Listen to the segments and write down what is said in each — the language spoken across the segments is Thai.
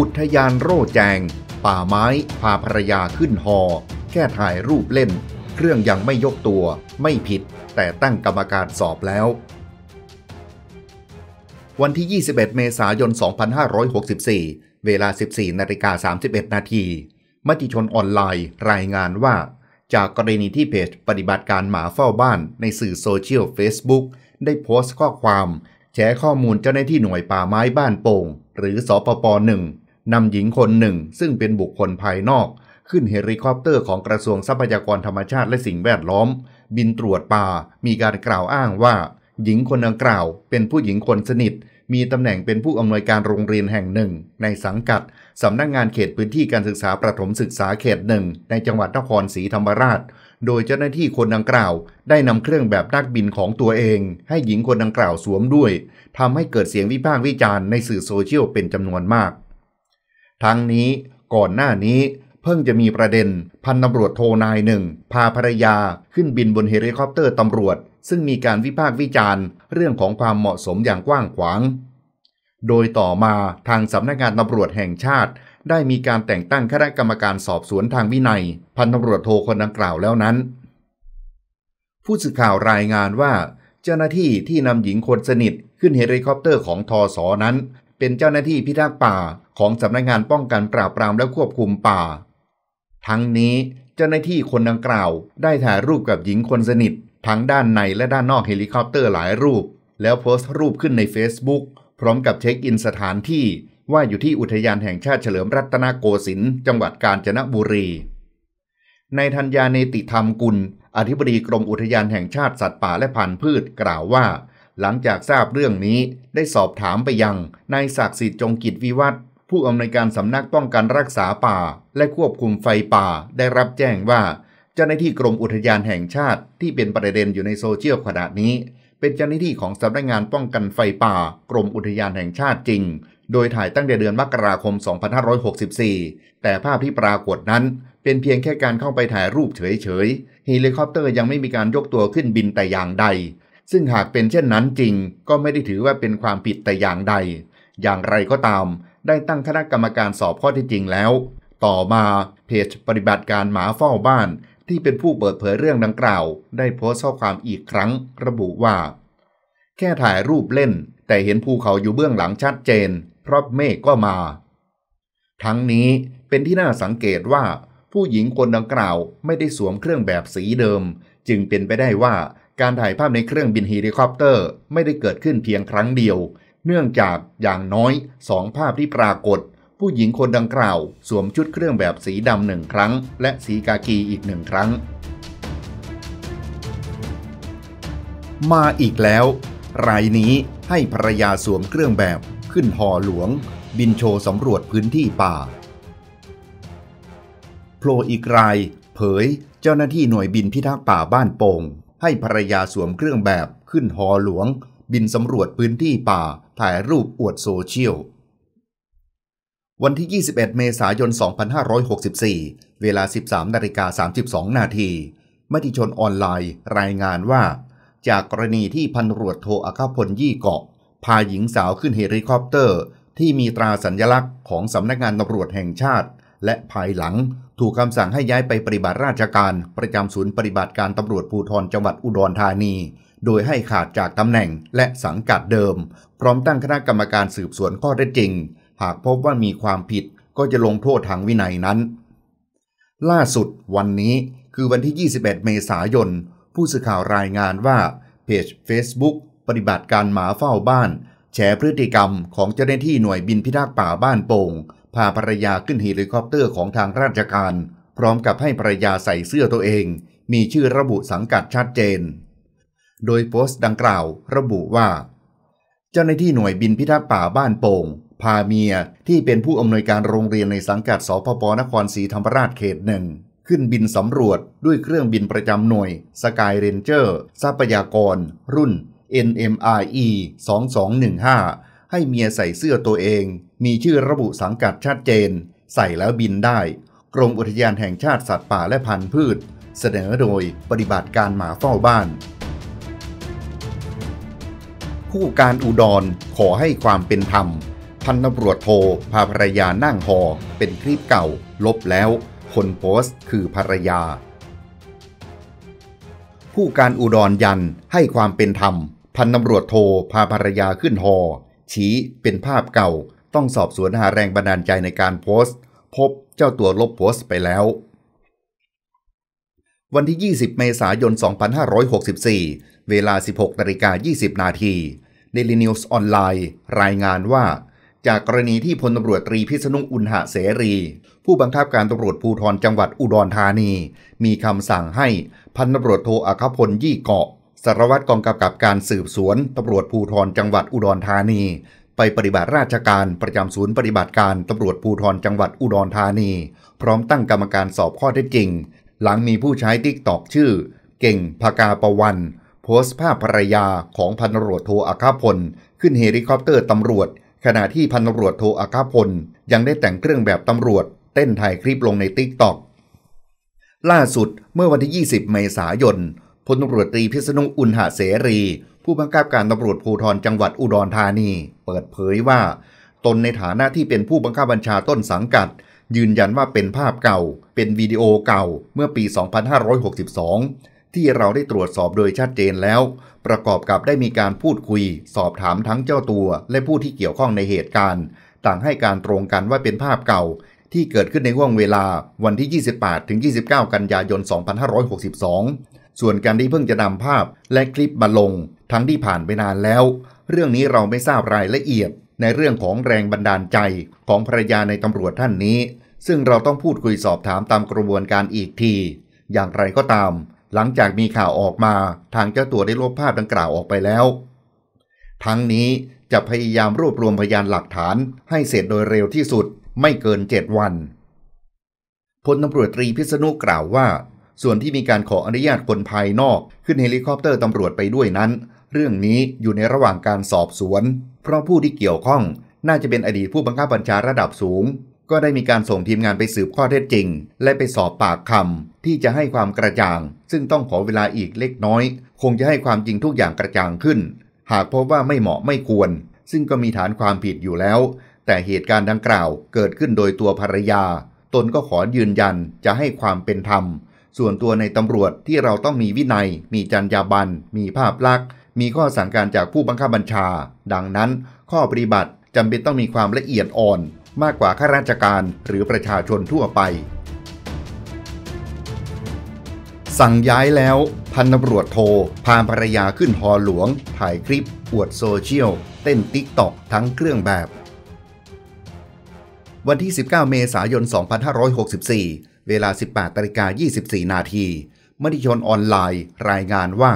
อุทยานโร่แจง ป่าไม้ พาภรรยาขึ้นหอ แค่ถ่ายรูปเล่น เครื่องยังไม่ยกตัว ไม่ผิด แต่ตั้งกรรมการสอบแล้ว วันที่ 21 เมษายน 2564 เวลา 14นาฬิกา31นาทีมติชนออนไลน์รายงานว่า จากกรณีที่เพจปฏิบัติการหมาเฝ้าบ้าน ในสื่อโซเชียล Facebook ได้โพสต์ข้อความ แชร์ข้อมูลเจ้าหน้าที่หน่วยป่าไม้บ้านโป่ง หรือสอปปหนึ่งนำหญิงคนหนึ่งซึ่งเป็นบุคคลภายนอกขึ้นเฮลิคอปเตอร์ของกระทรวงทรัพยากรธรรมชาติและสิ่งแวดล้อม บินตรวจป่ามีการกล่าวอ้างว่า หญิงคนดังกล่าวเป็นผู้หญิงคนสนิท มีตำแหน่งเป็นผู้อำนวยการโรงเรียนแห่งหนึ่งในสังกัดสำนักงงานเขตพื้นที่การศึกษาประถมศึกษาเขตหนึ่งในจังหวัดนครศรีธรรมราช โดยเจ้าหน้าที่คนดังกล่าวได้นำเครื่องแบบนักบินของตัวเองให้หญิงคนดังกล่าวสวมด้วยทำให้เกิดเสียงวิพากษ์วิจารณ์ในสื่อโซเชียลเป็นจำนวนมากทั้งนี้ก่อนหน้านี้ เพิ่งจะมีประเด็นพันตำรวจโทนายหนึ่งพาภรรยาขึ้นบินบนเฮลิคอปเตอร์ตำรวจ ซึ่งมีการวิพากษ์วิจารณ์ เรื่องของความเหมาะสมอย่างกว้างขวาง โดยต่อมาทางสำนักงานตำรวจแห่งชาติได้มีการแต่งตั้งคณะกรรมการสอบสวนทางวินัย พันตำรวจโทคนดังกล่าวแล้วนั้น ผู้สื่อข่าวรายงานว่าเจ้าหน้าที่ที่นำหญิงคนสนิทขึ้นเฮลิคอปเตอร์ของทอสอนั้นเป็นเจ้าหน้าที่พิทักษ์ป่าของสำนักงงานป้องกันปราบปรามและควบคุมป่า ทั้งนี้เจ้าหน้าที่คนดังกล่าว ได้ถ่ายรูปกับหญิงคนสนิท ทั้งด้านในและด้านนอกเฮลิคอปเตอร์หลายรูป แล้วโพสต์รูปขึ้นใน Facebook พร้อมกับเช็คอินสถานที่ ว่าอยู่ที่อุทยานแห่งชาติเฉลิมรัตนโกสินทร์จังหวัดกาญจนบุรี ในธัญญาเนติธรรมกุล อธิบดีกรมอุทยานแห่งชาติสัตว์ป่าและพันธุ์พืชกล่าวว่าหลังจากทราบเรื่องนี้ได้สอบถามไปยังนายศักดิ์สิทธิ์จงกิจวิวัฒผู้อำนวยการสำนักป้องกันรักษาป่า และควบคุมไฟป่าได้รับแจ้งว่า เจ้าหน้าที่กรมอุทยานแห่งชาติที่เป็นประเด็นอยู่ในโซเชียลขณะนี้ เป็นเจ้าหน้าที่ของสำนักงานป้องกันไฟป่า กรมอุทยานแห่งชาติจริง โดยถ่ายตั้งแต่เดือนมกราคม 2564 แต่ภาพที่ปรากฏนั้นเป็นเพียงแค่การเข้าไปถ่ายรูปเฉยๆเฮลิคอปเตอร์ยังไม่มีการยกตัวขึ้นบินแต่อย่างใดซึ่งหากเป็นเช่นนั้นจริงก็ไม่ได้ถือว่าเป็นความผิดแต่อย่างใด อย่างไรก็ตามได้ตั้งคณะกรรมการสอบข้อที่จริงแล้ว ต่อมาเพจปฏิบัติการหมาเฝ้าบ้าน ที่เป็นผู้เปิดเผยเรื่องดังกล่าว ได้โพสต์ข้อความอีกครั้งระบุว่า แค่ถ่ายรูปเล่น แต่เห็นภูเขาอยู่เบื้องหลังชัดเจนเพราะเมฆก็มาทั้งนี้เป็นที่น่าสังเกตว่า ผู้หญิงคนดังกล่าว ไม่ได้สวมเครื่องแบบสีเดิม จึงเป็นไปได้ว่าการถ่ายภาพในเครื่องบินเฮลิคอปเตอร์ไม่ได้เกิดขึ้นเพียงครั้งเดียว เนื่องจากอย่างน้อยสองภาพที่ปรากฏ ผู้หญิงคนดังกล่าวสวมชุดเครื่องแบบสีดำหนึ่งครั้ง และสีกากีอีกหนึ่งครั้ง มาอีกแล้วรายนี้ให้ภรรยาสวมเครื่องแบบขึ้นหอหลวง บินโชว์สำรวจพื้นที่ป่าโผล่อีกรายเผยเจ้าหน้าที่หน่วยบินพิทักษ์ป่าบ้านโป่งให้ภรรยาสวมเครื่องแบบขึ้นหอหลวง บินสำรวจพื้นที่ป่า ถ่ายรูปอวดโซเชียลวันที่ 21 เมษายน 2564 เวลา 13นาฬิกา32 นาทีมติชนออนไลน์รายงานว่า จากกรณีที่พันรวจโทอาคาพลยี่เกาะ พาหญิงสาวขึ้นเฮลิคอปเตอร์ที่มีตราสัญญลักษณ์ของสำนักงานตำรวจแห่งชาติและภายหลังถูกคำสั่งให้ย้ายไปปฏิบัติราชการประจำศูนย์ปฏิบัติการตำรวจภูธรจังหวัดอุดรธานี โดยให้ขาดจากตำแหน่งและสังกัดเดิมพร้อมตั้งคณะกรรมการสืบสวนข้อเท็จจริง หากพบว่ามีความผิดก็จะลงโทษทางวินัยนั้น ล่าสุดวันนี้คือวันที่ 21 เมษายน ผู้สื่อข่าวรายงานว่าเพจ Facebook ปฏิบัติการหมาเฝ้าบ้าน แชร์พฤติกรรมของเจ้าหน้าที่หน่วยบินพิทักษ์ป่าบ้านโป่งพาภรรยาขึ้นเฮลิคอปเตอร์ของทางราชการ พร้อมกับให้ภรรยาใส่เสื้อตัวเอง มีชื่อระบุสังกัดชัดเจน โดยโพสต์ดังกล่าว ระบุว่า เจ้าหน้าที่หน่วยบินพิทักษ์ป่าบ้านโป่ง พาเมีย ที่เป็นผู้อำนวยการโรงเรียนในสังกัดสพปนครศรีธรรมราชเขตหนึ่งขึ้นบินสำรวจด้วยเครื่องบินประจำหน่วยสกายเรนเจอร์ ทรัพยากร รุ่น NMRE 2215ให้เมียใส่เสื้อตัวเองมีชื่อระบุสังกัดชัดเจน ใส่แล้วบินได้กรมอุทยานแห่งชาติสัตว์ป่าและพันธุ์พืช เสนอโดยปฏิบัติการหมาเฝ้าบ้าน ผู้การอุดรขอให้ความเป็นธรรม พันตำรวจโทพาภรรยานั่งหอเป็นคลิปเก่า ลบแล้ว คนโพสต์ คือภรรยา ผู้การอุดรยันให้ความเป็นธรรม พันตำรวจโทพาภรรยาขึ้นหอ ชี้เป็นภาพเก่าต้องสอบสวนหาแรงบันดาลใจในการโพสต์ พบเจ้าตัวลบโพสต์ไปแล้ว วันที่ 20 เมษายน 2564 เวลา 16นาฬิกา20 นาทีเดลินิวส์ออนไลน์รายงานว่า จากกรณีที่พลตำรวจตรีพิษณุอุณหะเสรี ผู้บังคับการตำรวจภูธรจังหวัดอุดรธานี มีคำสั่งให้พันตำรวจโทอัคพลยี่เกาะสารวัตรกองกำกับการสืบสวนตำรวจภูธรจังหวัดอุดรธานีไปปฏิบัติราชการประจำศูนย์ปฏิบัติการตำรวจภูธรจังหวัดอุดรธานีพร้อมตั้งกรรมการสอบข้อเท็จจริง หลังมีผู้ใช้ติ๊กตอกชื่อ เก่งภากาประวัน โพสต์ภาพภรรยาของพันตำรวจโทอาคาพล ขึ้นเฮลิคอปเตอร์ตำรวจ ขณะที่พันตำรวจโทอาคาพล ยังได้แต่งเครื่องแบบตำรวจ เต้นถ่ายคลิปลงในติ๊กตอกล่าสุดเมื่อวันที่ 20 เมษายนพลตำรวจตรีพิษณุอุณหเสรีผู้บังคับการตำรวจภูธรจังหวัดอุดรธานี เปิดเผยว่า ตนในฐานะที่เป็นผู้บังคับบัญชาต้นสังกัด ยืนยันว่าเป็นภาพเก่า เป็นวิดีโอเก่าเมื่อปี 2562 ที่เราได้ตรวจสอบโดยชัดเจนแล้ว ประกอบกับได้มีการพูดคุย สอบถามทั้งเจ้าตัว และผู้ที่เกี่ยวข้องในเหตุการณ์ ต่างให้การตรงกันว่าเป็นภาพเก่า ที่เกิดขึ้นในห่วงเวลาวันที่ 28ถึง29 กันยายน 2562 ส่วนการที่เพิ่งจะนำภาพและคลิปมาลงทั้งที่ผ่านไปนานแล้ว เรื่องนี้เราไม่ทราบรายละเอียดในเรื่องของแรงบันดาลใจของภรรยาในตำรวจท่านนี้ ซึ่งเราต้องพูดคุยสอบถามตามกระบวนการอีกที อย่างไรก็ตาม หลังจากมีข่าวออกมาทางเจ้าตัวได้ลบภาพดังกล่าวออกไปแล้ว ทั้งนี้จะพยายามรวบรวมพยานหลักฐาน ให้เสร็จโดยเร็วที่สุดไม่เกินเจ็ดวันพลตำรวจตรีพิษณุกล่าวว่า ส่วนที่มีการขออนุญาตคนภายนอก ขึ้นเฮลิคอปเตอร์ตำรวจไปด้วยนั้นเรื่องนี้อยู่ในระหว่างการสอบสวน เพราะผู้ที่เกี่ยวข้อง น่าจะเป็นอดีตผู้บังคับบัญชาระดับสูง ก็ได้มีการส่งทีมงานไปสืบข้อเท็จจริง และไปสอบปากคำที่จะให้ความกระจ่าง ซึ่งต้องขอเวลาอีกเล็กน้อย คงจะให้ความจริงทุกอย่างกระจ่างขึ้น หากพบว่าไม่เหมาะไม่ควร ซึ่งก็มีฐานความผิดอยู่แล้ว แต่เหตุการณ์ดังกล่าว เกิดขึ้นโดยตัวภรรยา ตนก็ขอยืนยันจะให้ความเป็นธรรมส่วนตัวในตำรวจที่เราต้องมีวินัย มีจรรยาบรรณมีภาพลักษณ์มีข้อสั่งการจากผู้บังคับบัญชา ดังนั้นข้อปฏิบัติจำเป็นต้องมีความละเอียดอ่อนมากกว่าข้าราชการหรือประชาชนทั่วไป สั่งย้ายแล้ว พันตำรวจโทรพาภรรยาขึ้นหอหลวง ถ่ายคลิป อวดโซเชียล เต้นติ๊กตอกทั้งเครื่องแบบ วันที่ 19 เมษายน 2564 เวลา 18ิกา24 นาทีมติชนออนไลน์ รายงานว่า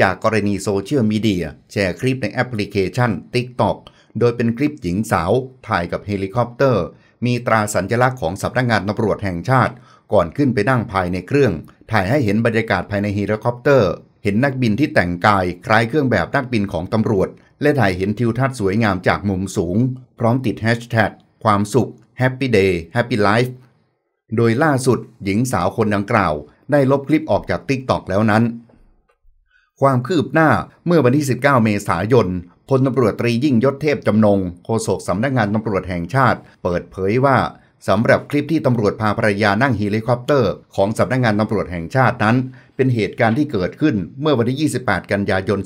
จากกรณีโซเชียลมีเดียแชร์คลิปในแอปพลิเคชัน TikTok โดยเป็นคลิปหญิงสาวถ่ายกับเฮลิคอปเตอร์ มีตราสัญลักษณ์ของสำนักงานตำรวจแห่งชาติ ก่อนขึ้นไปนั่งภายในเครื่อง ถ่ายให้เห็นบรรยากาศภายในเฮลิคอปเตอร์ เห็นนักบินที่แต่งกายคล้ายเครื่องแบบนักบินของตำรวจ และถ่ายเห็นทิวทัศน์สวยงามจากมุมสูง พร้อมติดแฮชแท็กความสุข Happy Day Happy Life โดยล่าสุด หญิงสาวคนดังกล่าวได้ลบคลิปออกจาก TikTok แล้วนั้นความคืบหน้าเมื่อวันที่ 19 เมษายนพลตำรวจตรียิ่งยศเทพจำนงโฆษกสำนักงานตำรวจแห่งชาติ เปิดเผยว่าสำหรับคลิปที่ตำรวจพาภรรยานั่งเฮลิคอปเตอร์ของสำนักงานตำรวจแห่งชาตินั้น เป็นเหตุการณ์ที่เกิดขึ้นเมื่อวันที่ 28 กันยายน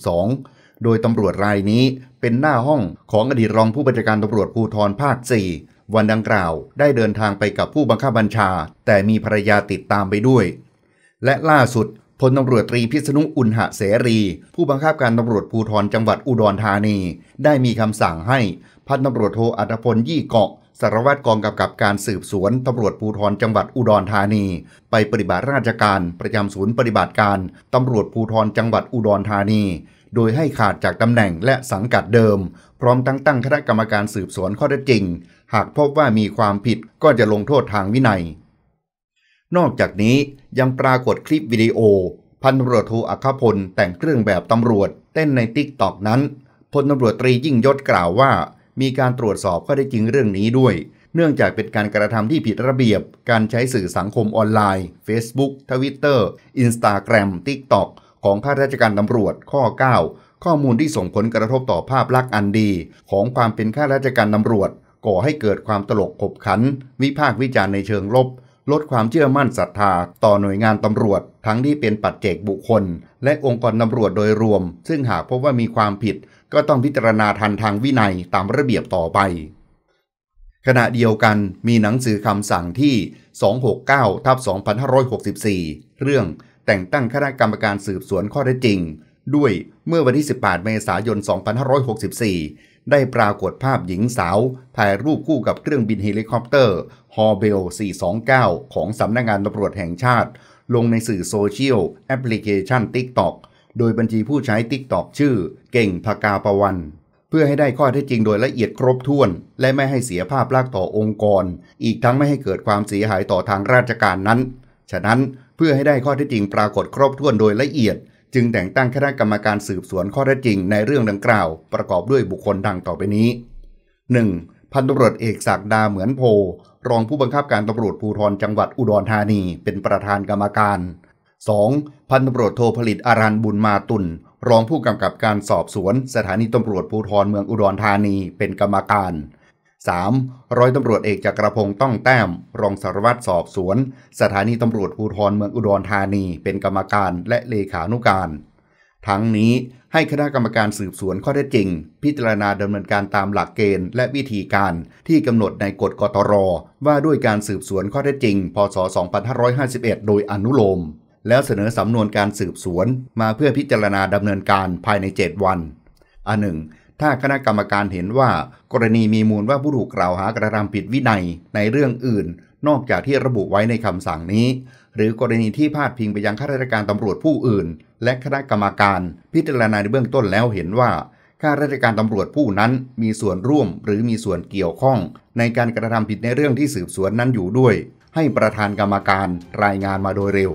2562 โดยตำรวจรายนี้เป็นหน้าห้องของอดีตรองผู้บัญชาการตำรวจภูธรภาค4วันดังกล่าว ได้เดินทางไปกับผู้บังคับบัญชา แต่มีภรรยาติดตามไปด้วย และล่าสุดพลตำรวจตรีพิษณุอุ่นหะเสรี ผู้บังคับการตำรวจภูธรจังหวัดอุดรธานี ได้มีคำสั่งให้พันตำรวจโทอัตพลยี่เกาะสารวัตรกองกำกับการสืบสวนตำรวจภูธรจังหวัดอุดรธานี ไปปฏิบัติราชการประจำศูนย์ปฏิบัติการตำรวจภูธรจังหวัดอุดรธานี โดยให้ขาดจากตำแหน่งและสังกัดเดิมพร้อมตั้งตั้งคณะกรรมการสืบสวนข้อเท็จจริง หากพบว่ามีความผิดก็จะลงโทษทางวินัยนอกจากนี้ยังปรากฏคลิปวิดีโอ พันตำรวจโทอัคพล แต่งเครื่องแบบตำรวจ เต้นในติ๊กตอกนั้นพลตำรวจตรียิ่งยศกล่าวว่า มีการตรวจสอบข้อได้จริงเรื่องนี้ด้วย เนื่องจากเป็นการกระทำที่ผิดระเบียบ การใช้สื่อสังคมออนไลน์ Facebook เตอร์อินสตาแกรมทิกต็อกของข้าราชการตำรวจข้อ 9 ข้อมูลที่ส่งผลกระทบต่อภาพลักษณ์อันดี ของความเป็นข้าราชการตำรวจ ก่อให้เกิดความตลกขบขัน วิพากษ์วิจารณ์ในเชิงลบลดความเชื่อมั่นศรัทธา ต่อหน่วยงานตำรวจ ทั้งที่เป็นปัจเจกบุคคล และองค์กรตำรวจโดยรวม ซึ่งหากพบว่ามีความผิดก็ต้องพิจารณาทันทางวินัยตามระเบียบต่อไป ขณะเดียวกันมีหนังสือคำสั่งที่ 269 ทับ 2564 เรื่องแต่งตั้งคณะกรรมการสืบสวนข้อเท็จจริง ด้วยเมื่อวันที่ 18 เมษายน 2564ได้ปรากฏภาพหญิงสาวถ่ายรูปคู่กับเครื่องบินเฮลิคอปเตอร์ฮอเบล 429 ของสำนักงงานตำรวจแห่งชาติ ลงในสื่อโซเชียลแอปพลิเคชัน TikTok โดยบัญชีผู้ใช้ TikTok ชื่อเก่งพกาปวัน เพื่อให้ได้ข้อเท็จจริงโดยละเอียดครบถ้วน และไม่ให้เสียภาพลักษณ์ต่อองค์กร อีกทั้งไม่ให้เกิดความเสียหายต่อทางราชการนั้น ฉะนั้นเพื่อให้ได้ข้อเท็จจริงปรากฏครบถ้วนโดยละเอียดจึงแต่งตั้งคณะกรรมการสืบสวนข้อเท็จจริงในเรื่องดังกล่าว ประกอบด้วยบุคคลดังต่อไปนี้ 1. พันตำรวจเอกศักดาเหมือนโพ รองผู้บังคับการตำรวจภูธรจังหวัดอุดรธานี เป็นประธานกรรมการ 2. พันตำรวจโทผลิตอารันบุญมาตุน รองผู้กำกับการสอบสวนสถานีตำรวจภูธรเมืองอุดรธานี เป็นกรรมการ 3. ร้อยตำรวจเอกจักรพงศ์ต้องแต้ม รองสารวัตรสอบสวน สถานีตำรวจภูธรเมืองอุดรธานีเป็นกรรมการและเลขานุการ ทั้งนี้ให้คณะกรรมการสืบสวนข้อเท็จจริง พิจารณาดำเนินการตามหลักเกณฑ์และวิธีการที่กำหนดในกฎกตร ว่าด้วยการสืบสวนข้อเท็จจริง พศ 2551 โดยอนุโลม แล้วเสนอสำนวนการสืบสวนมาเพื่อพิจารณาดำเนินการภายใน 7 วันอันหนึ่งถ้าคณะกรรมการเห็นว่า กรณีมีมูลว่าผู้ถูกกล่าวหากระทำผิดวินัยในเรื่องอื่น นอกจากที่ระบุไว้ในคำสั่งนี้ หรือกรณีที่พาดพิงไปยังข้าราชการตำรวจผู้อื่น และคณะกรรมการ พิจารณาในเบื้องต้นแล้วเห็นว่าข้าราชการตำรวจผู้นั้นมีส่วนร่วมหรือมีส่วนเกี่ยวข้อง ในการกระทำผิดในเรื่องที่สืบสวนนั้นอยู่ด้วย ให้ประธานกรรมการรายงานมาโดยเร็ว